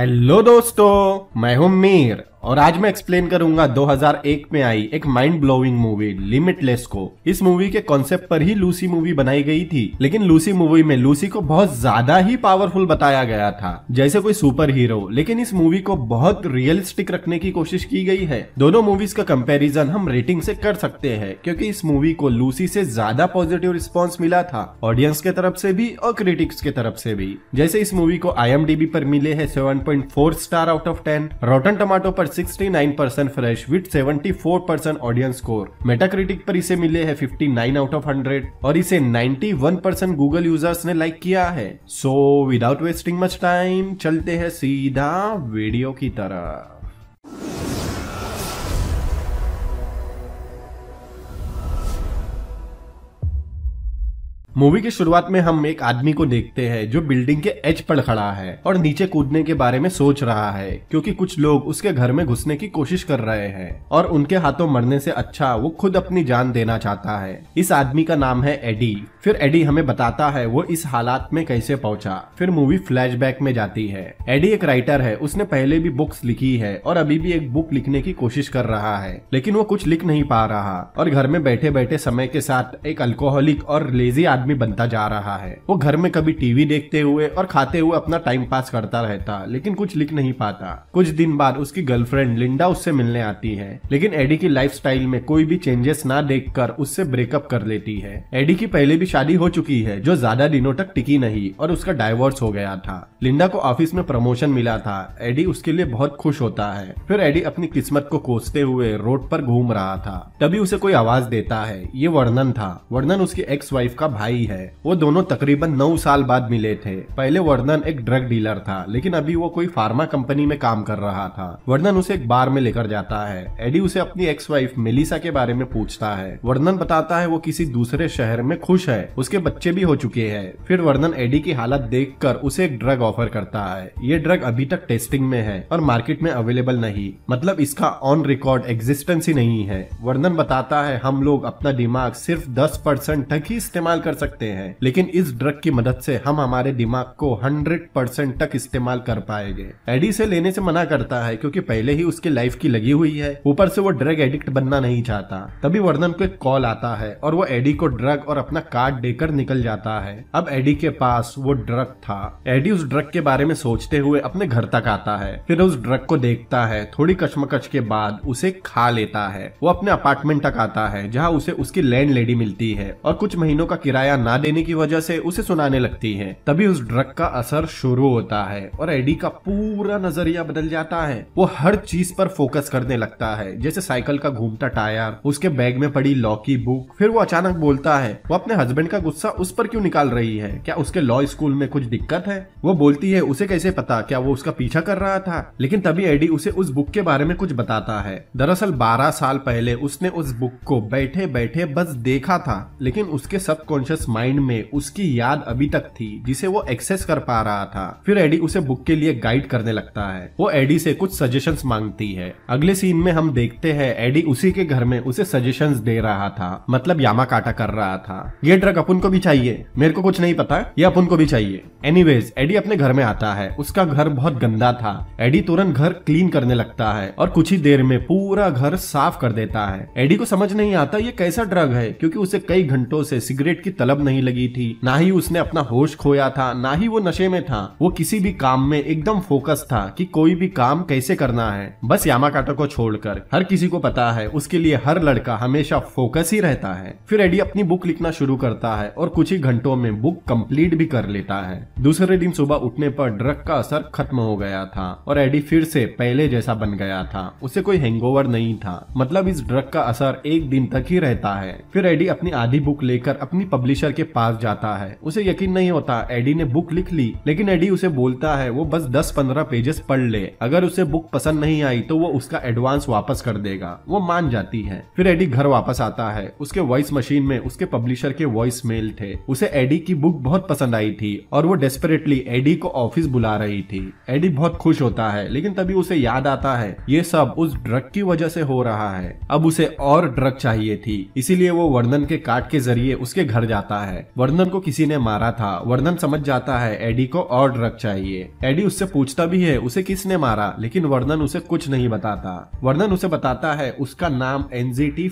hello दोस्तों मैं हूं मीर और आज मैं एक्सप्लेन करूंगा 2001 में आई एक माइंड ब्लोइंग मूवी लिमिटलेस को इस मूवी के कॉन्सेप्ट पर ही लूसी मूवी बनाई गई थी लेकिन लूसी मूवी में लूसी को बहुत ज्यादा ही पावरफुल बताया गया था जैसे कोई सुपर हीरो लेकिन इस मूवी को बहुत रियलिस्टिक रखने की कोशिश की गई है दोनों मूवीज का कंपेरिजन हम रेटिंग से कर सकते हैं क्योंकि इस मूवी को लूसी से ज्यादा पॉजिटिव रिस्पॉन्स मिला था ऑडियंस के तरफ से भी और क्रिटिक्स के तरफ से भी जैसे इस मूवी को आई पर मिले है seven star out of ten Rotten Tomato पर 69 percent fresh with 74 percent audience score Metacritic पर इसे मिले हैं 59 आउट ऑफ 100 और इसे 91 परसेंट गूगल यूजर्स ने लाइक किया है so without wasting much time चलते हैं सीधा वीडियो की तरह मूवी की शुरुआत में हम एक आदमी को देखते हैं जो बिल्डिंग के एज पर खड़ा है और नीचे कूदने के बारे में सोच रहा है क्योंकि कुछ लोग उसके घर में घुसने की कोशिश कर रहे हैं और उनके हाथों मरने से अच्छा वो खुद अपनी जान देना चाहता है इस आदमी का नाम है एडी फिर एडी हमें बताता है वो इस हालात में कैसे पहुंचा फिर मूवी फ्लैश में जाती है एडी एक राइटर है उसने पहले भी बुक्स लिखी है और अभी भी एक बुक लिखने की कोशिश कर रहा है लेकिन वो कुछ लिख नहीं पा रहा और घर में बैठे बैठे समय के साथ एक अल्कोहलिक और लेजी आदमी आदमी बनता जा रहा है वो घर में कभी टीवी देखते हुए और खाते हुए अपना टाइम पास करता रहता लेकिन कुछ लिख नहीं पाता कुछ दिन बाद उसकी गर्लफ्रेंड लिंडा उससे मिलने आती है लेकिन एडी की लाइफ में कोई भी चेंजेस ना देख उससे ब्रेकअप कर लेती है एडी की पहले भी शादी हो चुकी है जो ज्यादा दिनों तक टिकी नहीं और उसका डाइवोर्स हो गया था लिंडा को ऑफिस में प्रमोशन मिला था एडी उसके लिए बहुत खुश होता है फिर एडी अपनी किस्मत को कोसते हुए रोड पर घूम रहा था तभी उसे कोई आवाज देता है ये वर्णन था वर्णन उसकी एक्स वाइफ का भाई भाई है वो दोनों तकरीबन नौ साल बाद मिले थे पहले वर्धन एक ड्रग डीलर था लेकिन अभी वो कोई फार्मा कंपनी में काम कर रहा था वर्धन उसे एक बार में लेकर जाता है एडी उसे अपनी एक्स वाइफ मेलिसा के बारे में पूछता है वर्धन बताता है वो किसी दूसरे शहर में खुश है उसके बच्चे भी हो चुके हैं फिर वर्धन एडी की हालत देख उसे एक ड्रग ऑफर करता है ये ड्रग अभी तक टेस्टिंग में है और मार्केट में अवेलेबल नहीं मतलब इसका ऑन रिकॉर्ड एग्जिस्टेंस ही नहीं है वर्धन बताता है हम लोग अपना दिमाग सिर्फ दस परसेंट तक ही इस्तेमाल कर सकते हैं लेकिन इस ड्रग की मदद से हम हमारे दिमाग को 100 परसेंट तक इस्तेमाल कर पाएंगे एडी से लेने से मना करता है क्योंकि पहले ही उसकी लाइफ की लगी हुई है ऊपर से वो ड्रग एडिक्ट बनना नहीं चाहता तभी वर्धन को एक कॉल आता है और वो एडी को ड्रग और अपना कार्ड देकर निकल जाता है अब एडी के पास वो ड्रग था एडी उस ड्रग के बारे में सोचते हुए अपने घर तक आता है फिर उस ड्रग को देखता है थोड़ी कचमकच के बाद उसे खा लेता है वो अपने अपार्टमेंट तक आता है जहाँ उसे उसकी लैंड लेडी मिलती है और कुछ महीनों का किराया किराया ना देने की वजह से उसे सुनाने लगती है तभी उस ड्रग का असर शुरू होता है और एडी का पूरा नजरिया बदल जाता है वो हर चीज पर फोकस करने लगता है जैसे साइकिल का घूमता टायर उसके बैग में पड़ी लॉ की बुक फिर वो अचानक बोलता है वो अपने हस्बैंड का गुस्सा उस पर क्यों निकाल रही है क्या उसके लॉ स्कूल में कुछ दिक्कत है वो बोलती है उसे कैसे पता क्या वो उसका पीछा कर रहा था लेकिन तभी एडी उसे उस बुक के बारे में कुछ बताता है दरअसल बारह साल पहले उसने उस बुक को बैठे बैठे बस देखा था लेकिन उसके सबकॉन्शियस कॉन्शियस माइंड में उसकी याद अभी तक थी जिसे वो एक्सेस कर पा रहा था फिर एडी उसे बुक के लिए गाइड करने लगता है वो एडी से कुछ सजेशन मांगती है अगले सीन में हम देखते हैं एडी उसी के घर में उसे सजेशन दे रहा था मतलब यामा काटा कर रहा था ये ड्रग अपन को भी चाहिए मेरे को कुछ नहीं पता ये अपन को भी चाहिए एनीवेज एडी अपने घर में आता है उसका घर बहुत गंदा था एडी तुरंत घर क्लीन करने लगता है और कुछ ही देर में पूरा घर साफ कर देता है एडी को समझ नहीं आता ये कैसा ड्रग है क्योंकि उसे कई घंटों से सिगरेट की तलब तलब नहीं लगी थी ना ही उसने अपना होश खोया था ना ही वो नशे में था वो किसी भी काम में एकदम फोकस था कि कोई भी काम कैसे करना है बस यामाकाटा को छोड़कर हर किसी को पता है उसके लिए हर लड़का हमेशा फोकस ही रहता है फिर एडी अपनी बुक लिखना शुरू करता है और कुछ ही घंटों में बुक कम्प्लीट भी कर लेता है दूसरे दिन सुबह उठने पर ड्रग का असर खत्म हो गया था और एडी फिर से पहले जैसा बन गया था उसे कोई हैंगओवर नहीं था मतलब इस ड्रग का असर एक दिन तक ही रहता है फिर एडी अपनी आधी बुक लेकर अपनी पब्लिश फिशर के पास जाता है उसे यकीन नहीं होता एडी ने बुक लिख ली लेकिन एडी उसे बोलता है वो बस दस पंद्रह पेजेस पढ़ ले अगर उसे बुक पसंद नहीं आई तो वो उसका एडवांस वापस कर देगा वो मान जाती है फिर एडी घर वापस आता है उसके वॉइस मशीन में उसके पब्लिशर के वॉइस मेल थे उसे एडी की बुक बहुत पसंद आई थी और वो डेस्परेटली एडी को ऑफिस बुला रही थी एडी बहुत खुश होता है लेकिन तभी उसे याद आता है ये सब उस ड्रग की वजह से हो रहा है अब उसे और ड्रग चाहिए थी इसीलिए वो वर्णन के कार्ड के जरिए उसके घर जाता जाता है वर्धन को किसी ने मारा था वर्धन समझ जाता है एडी को और ड्रग चाहिए एडी उससे पूछता भी है उसे किसने मारा लेकिन वर्धन उसे कुछ नहीं बताता वर्धन उसे बताता है उसका नाम एनजीटी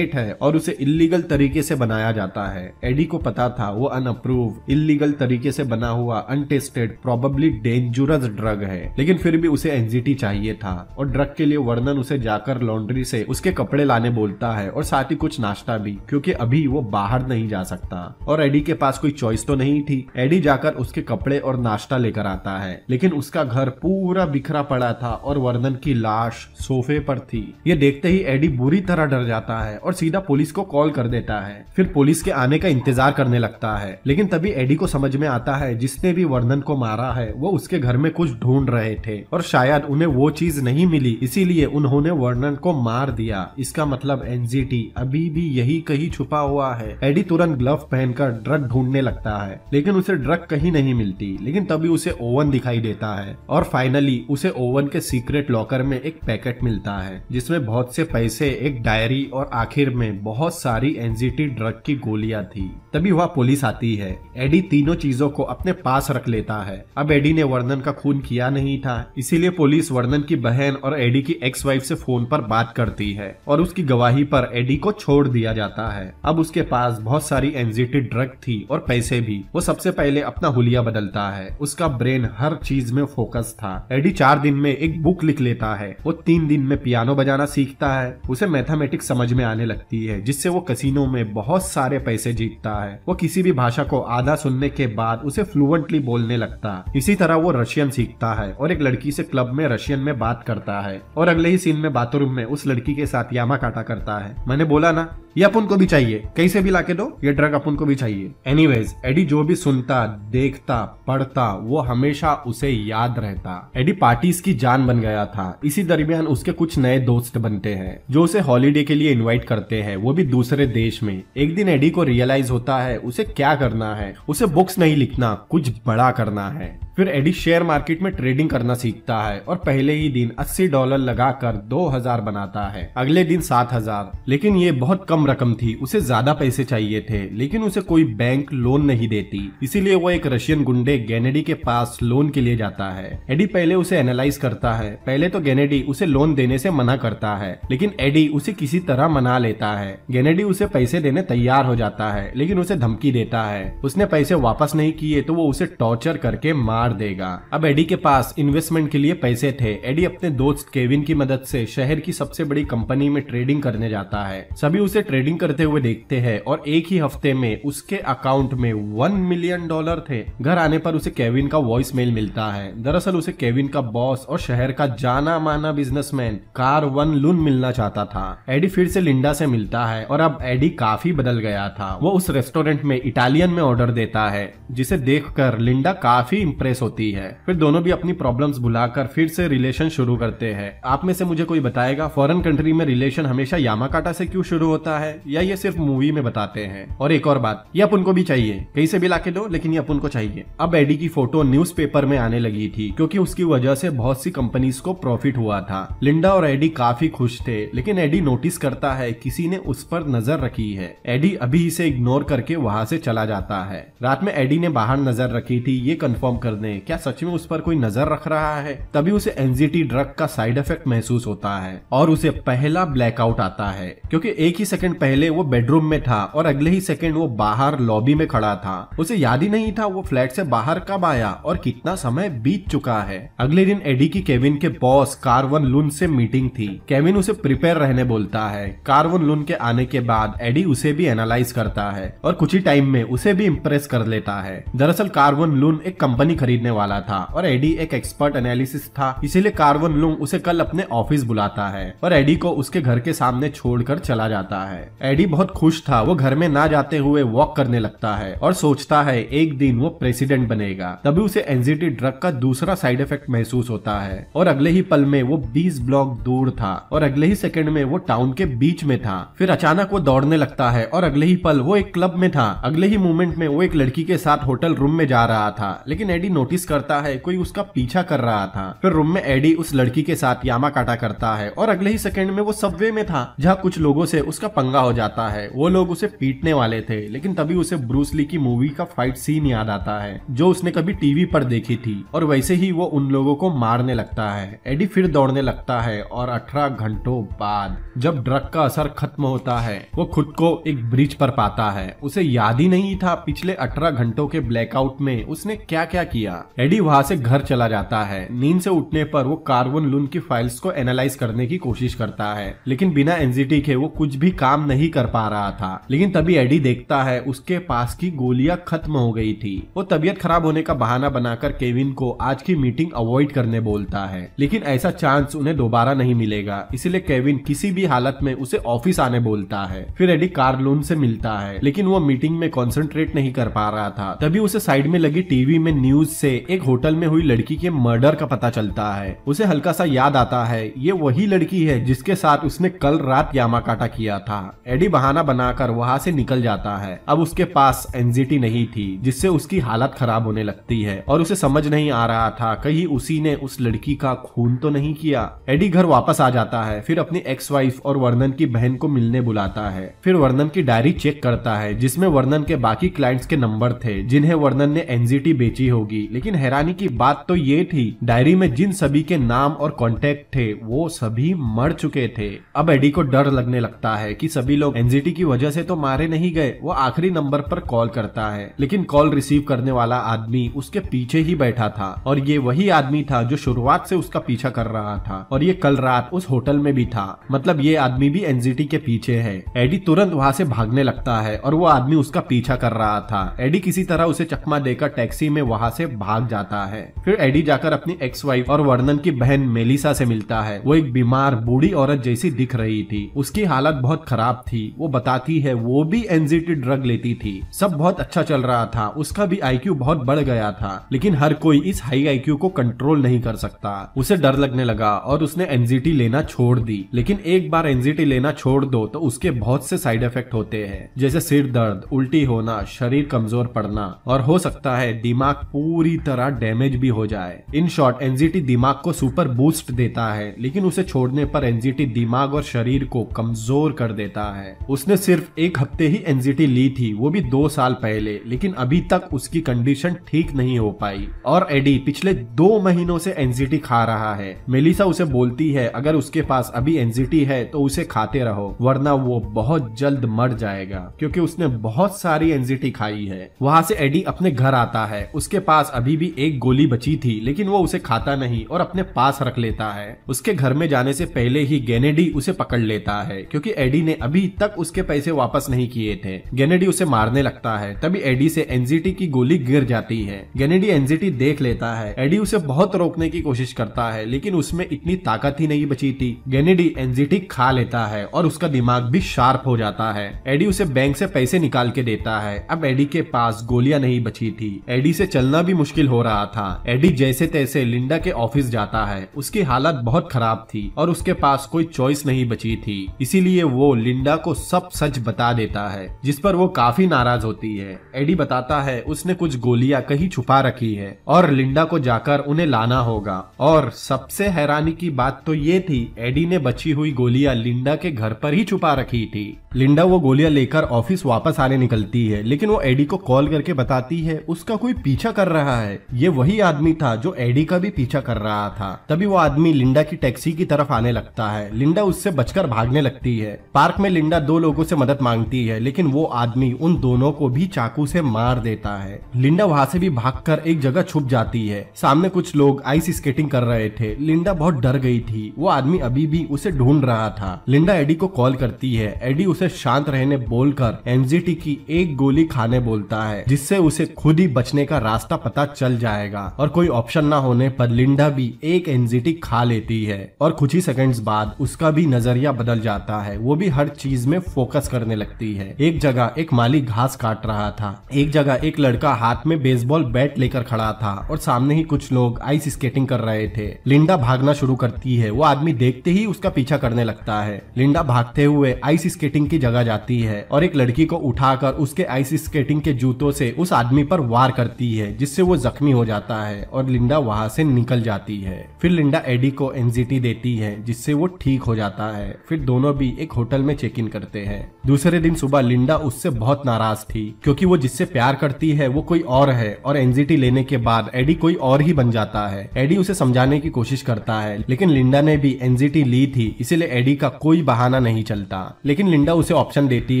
एट है और उसे इलीगल तरीके से बनाया जाता है एडी को पता था वो अनअप्रूव इलीगल तरीके से बना हुआ अनटेस्टेड प्रोबेबली डेंजरस ड्रग है लेकिन फिर भी उसे एनजीटी चाहिए था और ड्रग के लिए वर्णन उसे जाकर लॉन्ड्री से उसके कपड़े लाने बोलता है और साथ ही कुछ नाश्ता भी क्योंकि अभी वो बाहर नहीं जा सकता सकता और एडी के पास कोई चॉइस तो नहीं थी एडी जाकर उसके कपड़े और नाश्ता लेकर आता है लेकिन उसका घर पूरा बिखरा पड़ा था और वर्धन की लाश सोफे पर थी ये देखते ही एडी बुरी तरह डर जाता है और सीधा पुलिस को कॉल कर देता है फिर पुलिस के आने का इंतजार करने लगता है लेकिन तभी एडी को समझ में आता है जिसने भी वर्धन को मारा है वो उसके घर में कुछ ढूंढ रहे थे और शायद उन्हें वो चीज नहीं मिली इसीलिए उन्होंने वर्णन को मार दिया इसका मतलब एनजीटी अभी भी यही कहीं छुपा हुआ है एडी तुरंत ग्लव पहनकर ड्रग ढूंढने लगता है लेकिन उसे ड्रग कहीं नहीं मिलती लेकिन तभी उसे ओवन दिखाई देता है और फाइनली उसे ओवन के सीक्रेट लॉकर में एक पैकेट मिलता है जिसमें बहुत से पैसे एक डायरी और आखिर में बहुत सारी एनजीटी ड्रग की गोलियां थी तभी वह पुलिस आती है एडी तीनों चीजों को अपने पास रख लेता है अब एडी ने वर्णन का खून किया नहीं था इसीलिए पुलिस वर्णन की बहन और एडी की एक्स वाइफ से फोन पर बात करती है और उसकी गवाही पर एडी को छोड़ दिया जाता है अब उसके पास बहुत सारी एंजाइटी ड्रग थी और पैसे भी वो सबसे पहले अपना हुलिया बदलता है उसका ब्रेन हर चीज में फोकस था एडी चार दिन में एक बुक लिख लेता है वो तीन दिन में पियानो बजाना सीखता है उसे मैथमेटिक्स समझ में आने लगती है जिससे वो कसिनो में बहुत सारे पैसे जीतता है वो किसी भी भाषा को आधा सुनने के बाद उसे फ्लुएंटली बोलने लगता इसी तरह वो रशियन सीखता है और एक लड़की से क्लब में रशियन में बात करता है और अगले ही सीन में बाथरूम में उस लड़की के साथ यामा काटा करता है मैंने बोला ना ये अपन को भी चाहिए कहीं से भी लाके दो ये ड्रग अपन को भी चाहिए एनीवेज एडी जो भी सुनता देखता पढ़ता वो हमेशा उसे याद रहता एडी पार्टीज की जान बन गया था इसी दरमियान उसके कुछ नए दोस्त बनते हैं जो उसे हॉलीडे के लिए इन्वाइट करते हैं वो भी दूसरे देश में एक दिन एडी को रियलाइज होता है उसे क्या करना है उसे बुक्स नहीं लिखना कुछ बड़ा करना है फिर एडी शेयर मार्केट में ट्रेडिंग करना सीखता है और पहले ही दिन 80 डॉलर लगाकर 2000 बनाता है अगले दिन 7000 लेकिन ये बहुत कम रकम थी उसे ज्यादा पैसे चाहिए थे लेकिन उसे कोई बैंक लोन नहीं देती इसीलिए वो एक रशियन गुंडे गैनेडी के पास लोन के लिए जाता है एडी पहले उसे एनालाइज करता है पहले तो गेनेडी उसे लोन देने से मना करता है लेकिन एडी उसे किसी तरह मना लेता है गेनेडी उसे पैसे देने तैयार हो जाता है लेकिन उसे धमकी देता है उसने पैसे वापस नहीं किए तो वो उसे टॉर्चर करके मार मार देगा अब एडी के पास इन्वेस्टमेंट के लिए पैसे थे एडी अपने दोस्त केविन की मदद से शहर की सबसे बड़ी कंपनी में ट्रेडिंग करने जाता है सभी उसे ट्रेडिंग करते हुए देखते हैं और एक ही हफ्ते में उसके अकाउंट में वन मिलियन डॉलर थे घर आने पर उसे केविन का वॉइस मेल मिलता है दरअसल उसे केविन का बॉस और शहर का जाना माना बिजनेसमैन कार वन लून मिलना चाहता था एडी फिर से लिंडा से मिलता है और अब एडी काफी बदल गया था वो उस रेस्टोरेंट में इटालियन में ऑर्डर देता है जिसे देखकर लिंडा काफी इम्प्रेस होती है फिर दोनों भी अपनी प्रॉब्लम्स बुलाकर फिर से रिलेशन शुरू करते हैं आप में से मुझे कोई बताएगा फॉरेन कंट्री में रिलेशन हमेशा यामाकाटा से क्यों शुरू होता है या ये सिर्फ मूवी में बताते हैं और एक और बात ये अपन को भी चाहिए कहीं से भी ला दो लेकिन ये अपन को चाहिए अब एडी की फोटो न्यूज में आने लगी थी क्योंकि उसकी वजह से बहुत सी कंपनीज को प्रॉफिट हुआ था लिंडा और एडी काफी खुश थे लेकिन एडी नोटिस करता है किसी ने उस पर नजर रखी है एडी अभी इसे इग्नोर करके वहाँ से चला जाता है रात में एडी ने बाहर नजर रखी थी ये कंफर्म कर ने क्या सच में उस पर कोई नजर रख रहा है तभी उसे एनजीटी ड्रग का साइड इफेक्ट महसूस होता है और उसे पहला ब्लैकआउट आता है क्योंकि एक ही सेकंड पहले वो बेडरूम में था और अगले ही सेकंड वो बाहर लॉबी में खड़ा था उसे याद ही नहीं था वो फ्लैट से बाहर कब आया और कितना समय बीत चुका है अगले दिन एडी की केविन के बॉस कार्वन लुन से मीटिंग थी केविन उसे प्रिपेयर रहने बोलता है कार्वन लुन के आने के बाद एडी उसे भी एनालाइज करता है और कुछ ही टाइम में उसे भी इम्प्रेस कर लेता है दरअसल कार्वन लुन एक कंपनी खरीद खरीदने वाला था और एडी एक एक्सपर्ट एनालिसिस था इसीलिए कार्वन लुंग उसे कल अपने ऑफिस बुलाता है और एडी को उसके घर के सामने छोड़कर चला जाता है एडी बहुत खुश था वो घर में ना जाते हुए वॉक करने लगता है और सोचता है एक दिन वो प्रेसिडेंट बनेगा तभी उसे एनजीटी ड्रग का दूसरा साइड इफेक्ट महसूस होता है और अगले ही पल में वो बीस ब्लॉक दूर था और अगले ही सेकंड में वो टाउन के बीच में था फिर अचानक वो दौड़ने लगता है और अगले ही पल वो एक क्लब में था अगले ही मोमेंट में वो एक लड़की के साथ होटल रूम में जा रहा था लेकिन एडी नोटिस करता है कोई उसका पीछा कर रहा था फिर रूम में एडी उस लड़की के साथ यामा काटा करता है और अगले ही सेकंड में वो सबवे में था जहाँ कुछ लोगों से उसका पंगा हो जाता है वो लोग उसे पीटने वाले थे लेकिन तभी उसे ब्रूसली की मूवी का फाइट सीन याद आता है जो उसने कभी टीवी पर देखी थी और वैसे ही वो उन लोगों को मारने लगता है एडी फिर दौड़ने लगता है और अठारह घंटों बाद जब ड्रग का असर खत्म होता है वो खुद को एक ब्रिज पर पाता है उसे याद ही नहीं था पिछले अठारह घंटों के ब्लैकआउट में उसने क्या क्या किया किया एडी वहाँ से घर चला जाता है नींद से उठने पर वो कार्बन लून की फाइल्स को एनालाइज करने की कोशिश करता है लेकिन बिना एनजीटी के वो कुछ भी काम नहीं कर पा रहा था लेकिन तभी एडी देखता है उसके पास की गोलियां खत्म हो गई थी वो तबियत खराब होने का बहाना बनाकर केविन को आज की मीटिंग अवॉइड करने बोलता है लेकिन ऐसा चांस उन्हें दोबारा नहीं मिलेगा इसीलिए केविन किसी भी हालत में उसे ऑफिस आने बोलता है फिर एडी लोन से मिलता है लेकिन वो मीटिंग में कॉन्सेंट्रेट नहीं कर पा रहा था तभी उसे साइड में लगी टीवी में न्यूज से एक होटल में हुई लड़की के मर्डर का पता चलता है उसे हल्का सा याद आता है ये वही लड़की है जिसके साथ उसने कल रात यामाकाटा किया था एडी बहाना बनाकर वहाँ से निकल जाता है अब उसके पास एनजीटी नहीं थी जिससे उसकी हालत खराब होने लगती है और उसे समझ नहीं आ रहा था कहीं उसी ने उस लड़की का खून तो नहीं किया एडी घर वापस आ जाता है फिर अपनी एक्स वाइफ और वर्णन की बहन को मिलने बुलाता है फिर वर्णन की डायरी चेक करता है जिसमें वर्णन के बाकी क्लाइंट्स के नंबर थे जिन्हें वर्णन ने एनजीटी बेची होगी लेकिन हैरानी की बात तो ये थी डायरी में जिन सभी के नाम और कॉन्टेक्ट थे वो सभी मर चुके थे अब एडी को डर लगने लगता है की सभी लोग एनजीटी की वजह से तो मारे नहीं गए वो आखिरी नंबर पर कॉल करता है लेकिन कॉल रिसीव करने वाला आदमी उसके पीछे ही बैठा था और ये वही आदमी था जो शुरुआत से उसका पीछा कर रहा था और ये कल रात उस होटल में भी था मतलब ये आदमी भी एनजीटी के पीछे है एडी तुरंत वहाँ से भागने लगता है और वो आदमी उसका पीछा कर रहा था एडी किसी तरह उसे चकमा देकर टैक्सी में वहाँ से भाग जाता है फिर एडी जाकर अपनी एक्स वाइफ और वर्णन की बहन मेलिसा से मिलता है वो एक बीमार बूढ़ी औरत जैसी दिख रही थी उसकी हालत बहुत खराब थी वो बताती है वो भी एनजीटी ड्रग लेती थी सब बहुत अच्छा चल रहा था उसका भी आई बहुत बढ़ गया था लेकिन हर कोई इस हाई आई को कंट्रोल नहीं कर सकता उसे डर लगने लगा और उसने एनजीटी लेना छोड़ दी लेकिन एक बार एनजीटी लेना छोड़ दो तो उसके बहुत से साइड इफेक्ट होते हैं जैसे सिर दर्द उल्टी होना शरीर कमजोर पड़ना और हो सकता है दिमाग पूरी पूरी तरह डैमेज भी हो जाए इन शॉर्ट एनजीटी दिमाग को सुपर बूस्ट देता है लेकिन उसे छोड़ने पर एनजीटी दिमाग और शरीर को कमजोर कर देता है उसने सिर्फ एक हफ्ते ही एनजीटी ली थी वो भी दो साल पहले लेकिन अभी तक उसकी कंडीशन ठीक नहीं हो पाई और एडी पिछले दो महीनों से एनजीटी खा रहा है मेलिसा उसे बोलती है अगर उसके पास अभी एनजीटी है तो उसे खाते रहो वरना वो बहुत जल्द मर जाएगा क्योंकि उसने बहुत सारी एनजीटी खाई है वहां से एडी अपने घर आता है उसके पास अभी भी एक गोली बची थी लेकिन वो उसे खाता नहीं और अपने पास रख लेता है उसके घर में जाने से पहले ही गेनेडी उसे पकड़ लेता है क्योंकि एडी ने अभी तक उसके पैसे वापस नहीं किए थे गेनेडी उसे मारने लगता है तभी एडी से एनजीटी की गोली गिर जाती है गेनेडी एनजीटी देख लेता है एडी उसे बहुत रोकने की कोशिश करता है लेकिन उसमें इतनी ताकत ही नहीं बची थी गेनेडी एनजीटी खा लेता है और उसका दिमाग भी शार्प हो जाता है एडी उसे बैंक से पैसे निकाल के देता है अब एडी के पास गोलियां नहीं बची थी एडी से चलना भी मुश्किल हो रहा था एडी जैसे तैसे लिंडा के ऑफिस जाता है उसकी हालत बहुत खराब थी और उसके पास कोई चॉइस नहीं बची थी इसीलिए वो लिंडा को सब सच बता देता है जिस पर वो काफी नाराज होती है एडी बताता है उसने कुछ गोलियां कहीं छुपा रखी है और लिंडा को जाकर उन्हें लाना होगा और सबसे हैरानी की बात तो ये थी एडी ने बची हुई गोलियां लिंडा के घर पर ही छुपा रखी थी लिंडा वो गोलियां लेकर ऑफिस वापस आने निकलती है लेकिन वो एडी को कॉल करके बताती है उसका कोई पीछा कर रहा रहा है ये वही आदमी था जो एडी का भी पीछा कर रहा था तभी वो आदमी लिंडा की टैक्सी की तरफ आने लगता है लिंडा उससे बचकर भागने लगती है पार्क में लिंडा दो लोगों से मदद मांगती है लेकिन वो आदमी उन दोनों को भी चाकू से मार देता है लिंडा वहाँ से भी भाग एक जगह छुप जाती है सामने कुछ लोग आइस स्केटिंग कर रहे थे लिंडा बहुत डर गई थी वो आदमी अभी भी उसे ढूंढ रहा था लिंडा एडी को कॉल करती है एडी उसे शांत रहने बोलकर एनजीटी की एक गोली खाने बोलता है जिससे उसे खुद ही बचने का रास्ता पता पता चल जाएगा और कोई ऑप्शन ना होने पर लिंडा भी एक एनजीटी खा लेती है और कुछ ही सेकंड्स बाद उसका भी नजरिया बदल जाता है वो भी हर चीज में फोकस करने लगती है एक जगह एक माली घास काट रहा था एक जगह एक लड़का हाथ में बेसबॉल बैट लेकर खड़ा था और सामने ही कुछ लोग आइस स्केटिंग कर रहे थे लिंडा भागना शुरू करती है वो आदमी देखते ही उसका पीछा करने लगता है लिंडा भागते हुए आइस स्केटिंग की जगह जाती है और एक लड़की को उठाकर उसके आइस स्केटिंग के जूतों से उस आदमी पर वार करती है जिससे वो जख्मी हो जाता है और लिंडा वहां से निकल जाती है फिर लिंडा एडी को एनजीटी देती है जिससे वो ठीक हो जाता है फिर दोनों भी एक होटल में चेक इन करते हैं दूसरे दिन सुबह लिंडा उससे बहुत नाराज थी क्योंकि वो जिससे प्यार करती है वो कोई और है और एनजीटी लेने के बाद एडी कोई और ही बन जाता है एडी उसे समझाने की कोशिश करता है लेकिन लिंडा ने भी एनजीटी ली थी इसीलिए एडी का कोई बहाना नहीं चलता लेकिन लिंडा उसे ऑप्शन देती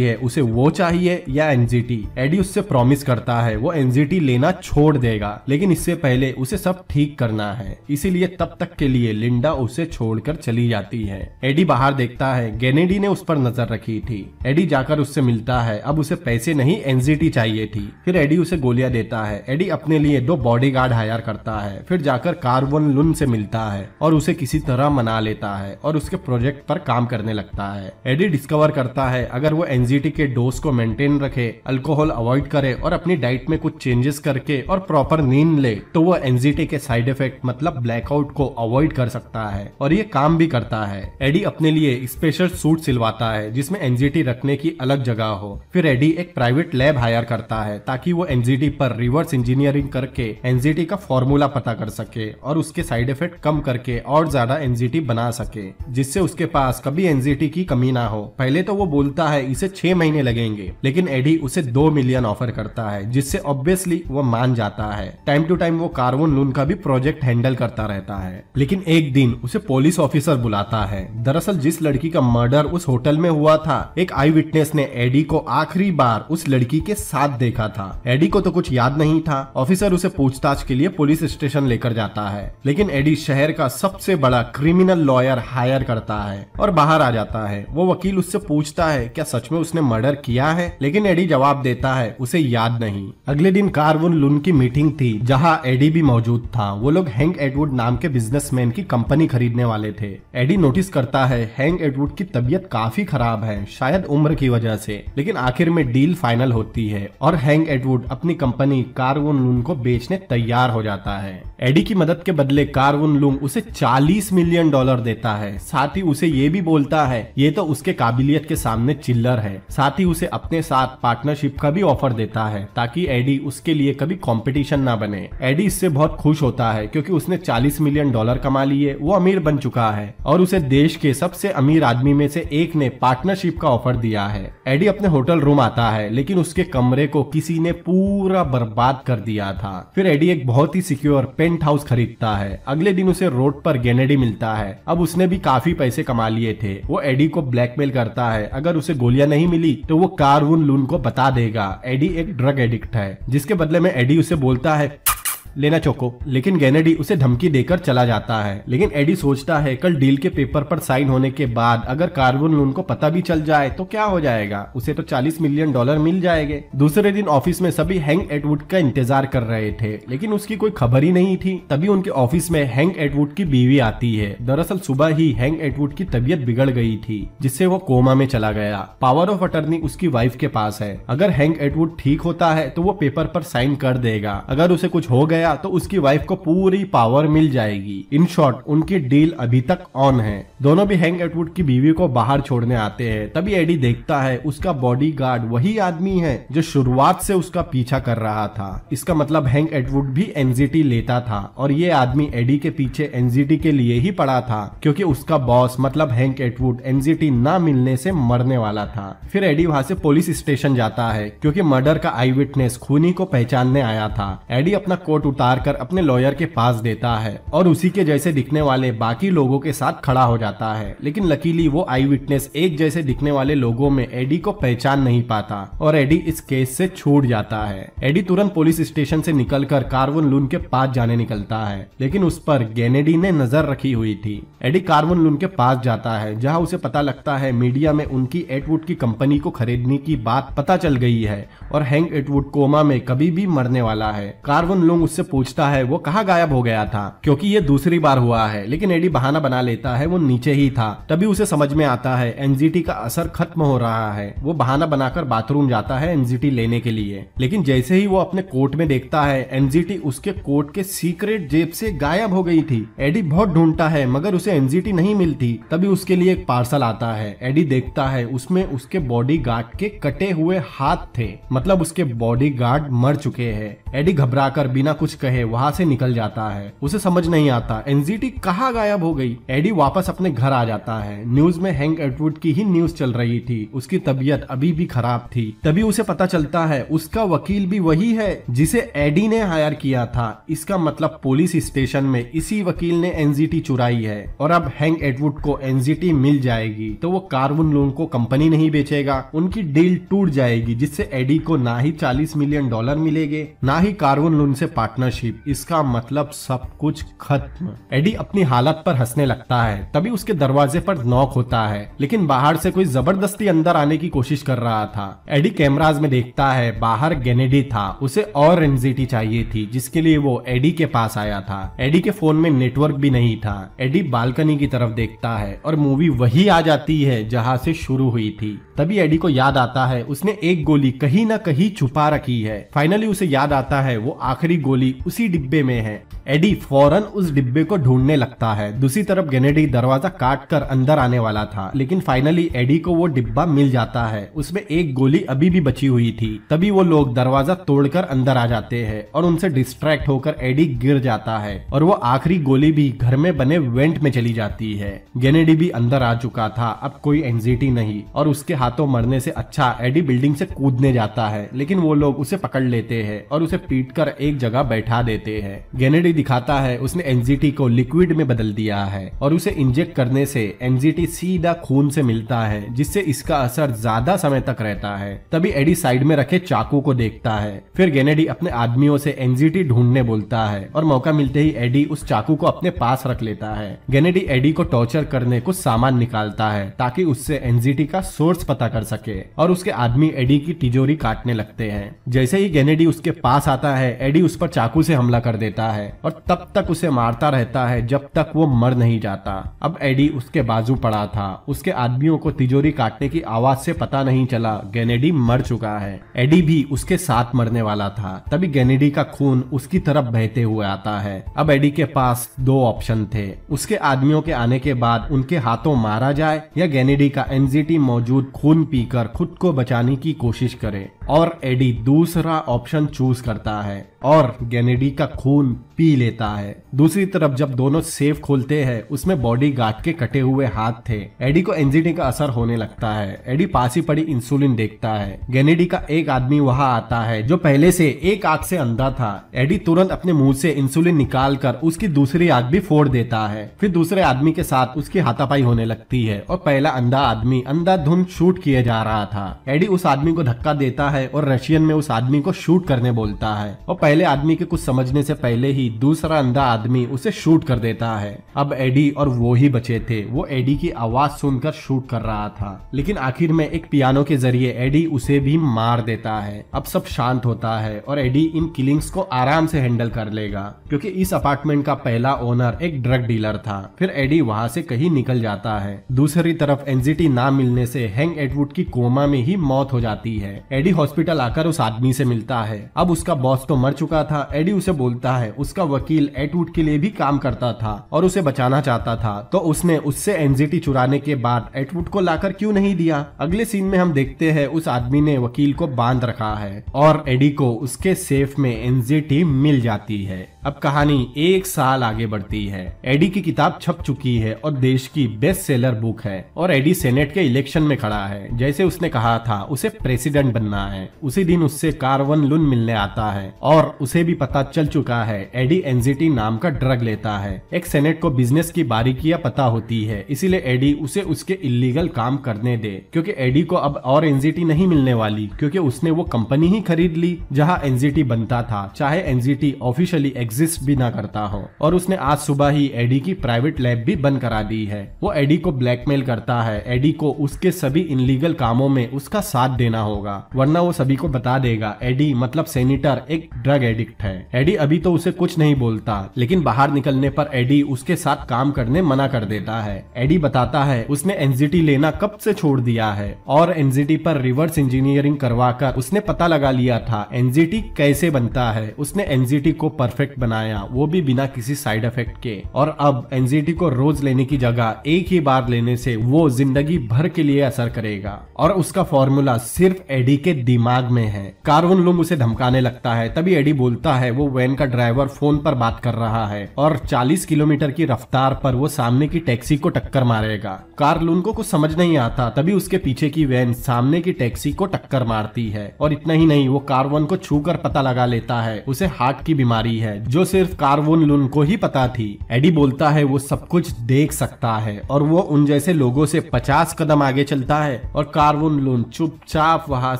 है उसे वो चाहिए या एनजीटी एडी उससे प्रॉमिस करता है वो एनजीटी लेना छोड़ देगा पड़ेगा लेकिन इससे पहले उसे सब ठीक करना है इसीलिए तब तक के लिए लिंडा उसे छोड़कर चली जाती है एडी बाहर देखता है गेनेडी ने उस पर नजर रखी थी एडी जाकर उससे मिलता है अब उसे पैसे नहीं एनजीटी चाहिए थी फिर एडी उसे गोलियां देता है एडी अपने लिए दो बॉडी हायर करता है फिर जाकर कार्बन लुन से मिलता है और उसे किसी तरह मना लेता है और उसके प्रोजेक्ट पर काम करने लगता है एडी डिस्कवर करता है अगर वो एनजीटी के डोज को मेंटेन रखे अल्कोहल अवॉइड करे और अपनी डाइट में कुछ चेंजेस करके और प्रॉपर प्रॉपर नींद ले तो वो एनजीटी के साइड इफेक्ट मतलब ब्लैकआउट को अवॉइड कर सकता है और ये काम भी करता है एडी अपने लिए स्पेशल सूट सिलवाता है जिसमें एनजीटी रखने की अलग जगह हो फिर एडी एक प्राइवेट लैब हायर करता है ताकि वो एनजीटी पर रिवर्स इंजीनियरिंग करके एनजीटी का फॉर्मूला पता कर सके और उसके साइड इफेक्ट कम करके और ज्यादा एनजीटी बना सके जिससे उसके पास कभी एनजीटी की कमी ना हो पहले तो वो बोलता है इसे छह महीने लगेंगे लेकिन एडी उसे दो मिलियन ऑफर करता है जिससे ऑब्वियसली वो मान जाता है है टाइम टू टाइम वो कार्बन लून का भी प्रोजेक्ट हैंडल करता रहता है लेकिन एक दिन उसे पुलिस ऑफिसर बुलाता है दरअसल जिस लड़की का मर्डर उस होटल में हुआ था एक आई विटनेस ने एडी को आखिरी बार उस लड़की के साथ देखा था एडी को तो कुछ याद नहीं था ऑफिसर उसे पूछताछ के लिए पुलिस स्टेशन लेकर जाता है लेकिन एडी शहर का सबसे बड़ा क्रिमिनल लॉयर हायर करता है और बाहर आ जाता है वो वकील उससे पूछता है क्या सच में उसने मर्डर किया है लेकिन एडी जवाब देता है उसे याद नहीं अगले दिन कार्बन लून की मीटिंग मीटिंग थी जहां एडी भी मौजूद था वो लोग हैंग एडवुड नाम के बिजनेसमैन की कंपनी खरीदने वाले थे एडी नोटिस करता है हैंग एडवुड की तबीयत काफी खराब है शायद उम्र की वजह से लेकिन आखिर में डील फाइनल होती है और हैंग एडवुड अपनी कंपनी कार्वन लून को बेचने तैयार हो जाता है एडी की मदद के बदले कार्वन लूंग उसे 40 मिलियन डॉलर देता है साथ ही उसे ये भी बोलता है ये तो उसके काबिलियत के सामने चिल्लर है साथ ही उसे अपने साथ पार्टनरशिप का भी ऑफर देता है ताकि एडी उसके लिए कभी कॉम्पिटिशन कंपटीशन ना बने एडी इससे बहुत खुश होता है क्योंकि उसने 40 मिलियन डॉलर कमा लिए वो अमीर बन चुका है और उसे देश के सबसे अमीर आदमी में से एक ने पार्टनरशिप का ऑफर दिया है एडी अपने होटल रूम आता है लेकिन उसके कमरे को किसी ने पूरा बर्बाद कर दिया था फिर एडी एक बहुत ही सिक्योर पेंट हाउस खरीदता है अगले दिन उसे रोड पर गेनेडी मिलता है अब उसने भी काफी पैसे कमा लिए थे वो एडी को ब्लैकमेल करता है अगर उसे गोलियां नहीं मिली तो वो कार्वन लून को बता देगा एडी एक ड्रग एडिक्ट है जिसके बदले में एडी उसे बोलता बोलता है लेना चोको लेकिन गैनेडी उसे धमकी देकर चला जाता है लेकिन एडी सोचता है कल डील के पेपर पर साइन होने के बाद अगर कार्बन लोन को पता भी चल जाए तो क्या हो जाएगा उसे तो 40 मिलियन डॉलर मिल जाएंगे दूसरे दिन ऑफिस में सभी हैंग एटवुड का इंतजार कर रहे थे लेकिन उसकी कोई खबर ही नहीं थी तभी उनके ऑफिस में हैंग एटवुड की बीवी आती है दरअसल सुबह ही हैंग एटवुड की तबीयत बिगड़ गई थी जिससे वो कोमा में चला गया पावर ऑफ अटर्नी उसकी वाइफ के पास है अगर हैंग एटवुड ठीक होता है तो वो पेपर पर साइन कर देगा अगर उसे कुछ हो गया गया तो उसकी वाइफ को पूरी पावर मिल जाएगी इन शॉर्ट उनकी डील अभी तक ऑन है दोनों भी हैंग एटवुड की बीवी को बाहर छोड़ने आते हैं तभी एडी देखता है उसका बॉडी गार्ड वही आदमी है जो शुरुआत से उसका पीछा कर रहा था इसका मतलब हैंग एडवुड भी एनजीटी लेता था और ये आदमी एडी के पीछे एनजीटी के लिए ही पड़ा था क्योंकि उसका बॉस मतलब हैंक एटवुड एनजीटी ना मिलने से मरने वाला था फिर एडी वहाँ से पुलिस स्टेशन जाता है क्योंकि मर्डर का आई विटनेस खूनी को पहचानने आया था एडी अपना कोट उतार कर अपने लॉयर के पास देता है और उसी के जैसे दिखने वाले बाकी लोगों के साथ खड़ा हो जाता है लेकिन लकीली वो आई विटनेस एक जैसे दिखने वाले लोगों में एडी को पहचान नहीं पाता और एडी इस केस से छूट जाता है एडी तुरंत पुलिस स्टेशन से कर कार्बन लून के पास जाने निकलता है लेकिन उस पर गेनेडी ने नजर रखी हुई थी एडी कार्बन लून के पास जाता है जहाँ उसे पता लगता है मीडिया में उनकी एटवुड की कंपनी को खरीदने की बात पता चल गई है और हैंग एटवुड कोमा में कभी भी मरने वाला है कार्बन लून उससे उससे पूछता है वो कहा गायब हो गया था क्योंकि ये दूसरी बार हुआ है लेकिन एडी बहाना बना लेता है वो नीचे ही था तभी उसे समझ में आता है एनजीटी का असर खत्म हो रहा है वो बहाना बनाकर बाथरूम जाता है एनजीटी लेने के लिए लेकिन जैसे ही वो अपने कोर्ट में देखता है एनजीटी उसके कोर्ट के सीक्रेट जेब से गायब हो गई थी एडी बहुत ढूंढता है मगर उसे एनजीटी नहीं मिलती तभी उसके लिए एक पार्सल आता है एडी देखता है उसमें उसके बॉडी गार्ड के कटे हुए हाथ थे मतलब उसके बॉडी गार्ड मर चुके हैं एडी घबरा कर बिना कुछ कुछ कहे वहां से निकल जाता है उसे समझ नहीं आता एनजीटी कहाँ गायब हो गई एडी वापस अपने घर आ जाता है न्यूज में हैंग एटवुड की ही न्यूज चल रही थी उसकी तबीयत अभी भी खराब थी तभी उसे पता चलता है उसका वकील भी वही है जिसे एडी ने हायर किया था इसका मतलब पुलिस स्टेशन में इसी वकील ने एनजीटी चुराई है और अब हैंग एटवुड को एनजीटी मिल जाएगी तो वो कार्बन लोन को कंपनी नहीं बेचेगा उनकी डील टूट जाएगी जिससे एडी को ना ही चालीस मिलियन डॉलर मिलेगे ना ही कार्बन लोन से पार्टनर पार्टनरशिप इसका मतलब सब कुछ खत्म एडी अपनी हालत पर हंसने लगता है तभी उसके दरवाजे पर नॉक होता है लेकिन बाहर से कोई जबरदस्ती अंदर आने की कोशिश कर रहा था एडी कैमराज में देखता है बाहर गेनेडी था उसे और एनजीटी चाहिए थी जिसके लिए वो एडी के पास आया था एडी के फोन में नेटवर्क भी नहीं था एडी बालकनी की तरफ देखता है और मूवी वही आ जाती है जहाँ से शुरू हुई थी तभी एडी को याद आता है उसने एक गोली कहीं ना कहीं छुपा रखी है फाइनली उसे याद आता है वो आखिरी गोली भी उसी डिब्बे में है एडी फौरन उस डिब्बे को ढूंढने लगता है दूसरी तरफ गेनेडी दरवाजा काट कर अंदर आने वाला था लेकिन फाइनली एडी को वो डिब्बा मिल जाता है उसमें एक गोली अभी भी बची हुई थी तभी वो लोग दरवाजा तोड़कर अंदर आ जाते हैं और उनसे डिस्ट्रैक्ट होकर एडी गिर जाता है और वो आखिरी गोली भी घर में बने वेंट में चली जाती है गेनेडी भी अंदर आ चुका था अब कोई एंजाइटी नहीं और उसके हाथों मरने से अच्छा एडी बिल्डिंग से कूदने जाता है लेकिन वो लोग उसे पकड़ लेते हैं और उसे पीट कर एक जगह बैठ बैठा देते हैं गेनेडी दिखाता है उसने एनजीटी को लिक्विड में बदल दिया है और उसे इंजेक्ट करने से एनजीटी सीधा खून से मिलता है जिससे इसका असर ज्यादा समय तक रहता है तभी एडी साइड में रखे चाकू को देखता है फिर गेनेडी अपने आदमियों से एनजीटी ढूंढने बोलता है और मौका मिलते ही एडी उस चाकू को अपने पास रख लेता है गेनेडी एडी को टॉर्चर करने कुछ सामान निकालता है ताकि उससे एनजीटी का सोर्स पता कर सके और उसके आदमी एडी की तिजोरी काटने लगते हैं जैसे ही गेनेडी उसके पास आता है एडी उस पर चाकू चाकू से हमला कर देता है और तब तक उसे मारता रहता है जब तक वो मर नहीं जाता अब एडी उसके बाजू पड़ा था उसके आदमियों को तिजोरी काटने की आवाज से पता नहीं चला गेनेडी मर चुका है एडी भी उसके साथ मरने वाला था तभी गेनेडी का खून उसकी तरफ बहते हुए आता है अब एडी के पास दो ऑप्शन थे उसके आदमियों के आने के बाद उनके हाथों मारा जाए या गेनेडी का एनजीटी मौजूद खून पीकर खुद को बचाने की कोशिश करे और एडी दूसरा ऑप्शन चूज करता है और गैनेडी का खून पी लेता है दूसरी तरफ जब दोनों सेफ खोलते हैं उसमें बॉडी गार्ड के कटे हुए हाथ थे एडी को एनजीटी का असर होने लगता है एडी पास ही पड़ी इंसुलिन देखता है गेनेडी का एक आदमी वहाँ आता है जो पहले से एक आग से अंधा था एडी तुरंत अपने मुंह से इंसुलिन निकाल कर उसकी दूसरी आग भी फोड़ देता है फिर दूसरे आदमी के साथ उसकी हाथापाई होने लगती है और पहला अंधा आदमी अंधा धुन शूट किए जा रहा था एडी उस आदमी को धक्का देता है और रशियन में उस आदमी को शूट करने बोलता है और पहले आदमी के कुछ समझने से पहले ही दूसरा अंधा आदमी उसे शूट कर देता है अब एडी और वो ही बचे थे वो एडी की आवाज सुनकर शूट कर रहा था लेकिन आखिर में एक पियानो के जरिए एडी उसे भी मार देता है अब सब शांत होता है और एडी इन किलिंग्स को आराम से हैंडल कर लेगा क्योंकि इस अपार्टमेंट का पहला ओनर एक ड्रग डीलर था फिर एडी वहाँ से कहीं निकल जाता है दूसरी तरफ एनजीटी ना मिलने से हैंग एडवुड की कोमा में ही मौत हो जाती है एडी हॉस्पिटल आकर उस आदमी से मिलता है अब उसका बॉस तो मर चुका था एडी उसे बोलता है उसका उसका वकील एटवुड के लिए भी काम करता था और उसे बचाना चाहता था तो उसने उससे एनजीटी चुराने के बाद एटवुड को लाकर क्यों नहीं दिया अगले सीन में हम देखते हैं उस आदमी ने वकील को बांध रखा है और एडी को उसके सेफ में एनजीटी मिल जाती है अब कहानी एक साल आगे बढ़ती है एडी की किताब छप चुकी है और देश की बेस्ट सेलर बुक है और एडी सेनेट के इलेक्शन में खड़ा है जैसे उसने कहा था उसे प्रेसिडेंट बनना है उसी दिन उससे कार्वन लुन मिलने आता है और उसे भी पता चल चुका है एडी एनजीटी नाम का ड्रग लेता है एक सेनेट को बिजनेस की बारीकियां पता होती है इसीलिए एडी उसे उसके इलीगल काम करने दे क्योंकि एडी को अब और एनजीटी नहीं मिलने वाली क्योंकि उसने वो कंपनी ही खरीद ली जहाँ एनजीटी बनता था चाहे एनजीटी ऑफिशियली एग्जिस्ट भी ना करता हो और उसने आज सुबह ही एडी की प्राइवेट लैब भी बंद करा दी है वो एडी को ब्लैकमेल करता है एडी को उसके सभी इनलीगल कामों में उसका साथ देना होगा वरना वो सभी को बता देगा एडी मतलब सेनेटर एक ड्रग एडिक्ट है एडी अभी तो उसे कुछ नहीं बोलता लेकिन बाहर निकलने पर एडी उसके साथ काम करने मना कर देता है एडी बताता है उसने एनजीटी लेना कब से छोड़ दिया है और एनजीटी पर रिवर्स इंजीनियरिंग करवाकर उसने पता लगा लिया था एनजीटी कैसे बनता है उसने एनजीटी को परफेक्ट बनाया वो भी बिना किसी साइड इफेक्ट के और अब एनजीटी को रोज लेने की जगह एक ही बार लेने से वो जिंदगी भर के लिए असर करेगा और उसका फॉर्मूला सिर्फ एडी के दिमाग में है कार्वन लूम उसे धमकाने लगता है तभी एडी बोलता है वो वैन का ड्राइवर फोन पर बात कर रहा है और 40 किलोमीटर की रफ्तार पर वो सामने की टैक्सी को टक्कर मारेगा कार्लून को कुछ समझ नहीं आता तभी उसके पीछे की वैन सामने की टैक्सी को टक्कर मारती है और इतना ही नहीं वो कार्वन को छू कर पता लगा लेता है उसे हार्ट की बीमारी है जो सिर्फ कार्वोन को ही पता थी एडी बोलता है वो सब कुछ देख सकता है और वो उन जैसे लोगों से पचास कदम आगे चलता है और कार्वोन चुपचाप वहां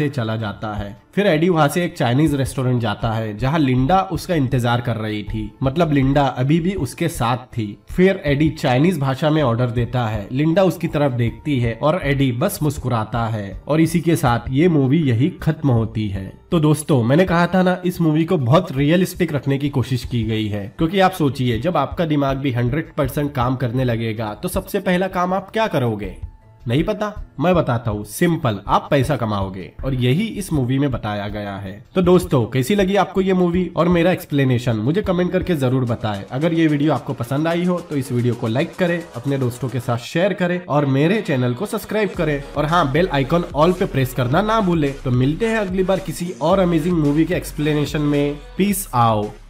से चला जाता है फिर एडी वहां से एक चाइनीज रेस्टोरेंट जाता है जहां लिंडा उसका इंतजार कर रही थी मतलब लिंडा अभी भी उसके साथ थी फिर एडी चाइनीज भाषा में ऑर्डर देता है लिंडा उसकी तरफ देखती है और एडी बस मुस्कुराता है और इसी के साथ ये मूवी यही खत्म होती है तो दोस्तों मैंने कहा था ना इस मूवी को बहुत रियलिस्टिक रखने की कोशिश की गई है क्योंकि आप सोचिए जब आपका दिमाग भी 100% काम करने लगेगा तो सबसे पहला काम आप क्या करोगे नहीं पता मैं बताता हूँ सिंपल आप पैसा कमाओगे और यही इस मूवी में बताया गया है तो दोस्तों कैसी लगी आपको ये मूवी और मेरा एक्सप्लेनेशन मुझे कमेंट करके जरूर बताएं अगर ये वीडियो आपको पसंद आई हो तो इस वीडियो को लाइक करें अपने दोस्तों के साथ शेयर करें और मेरे चैनल को सब्सक्राइब करें और हाँ बेल आइकॉन ऑल पे प्रेस करना ना भूले तो मिलते हैं अगली बार किसी और अमेजिंग मूवी के एक्सप्लेनेशन में पीस आओ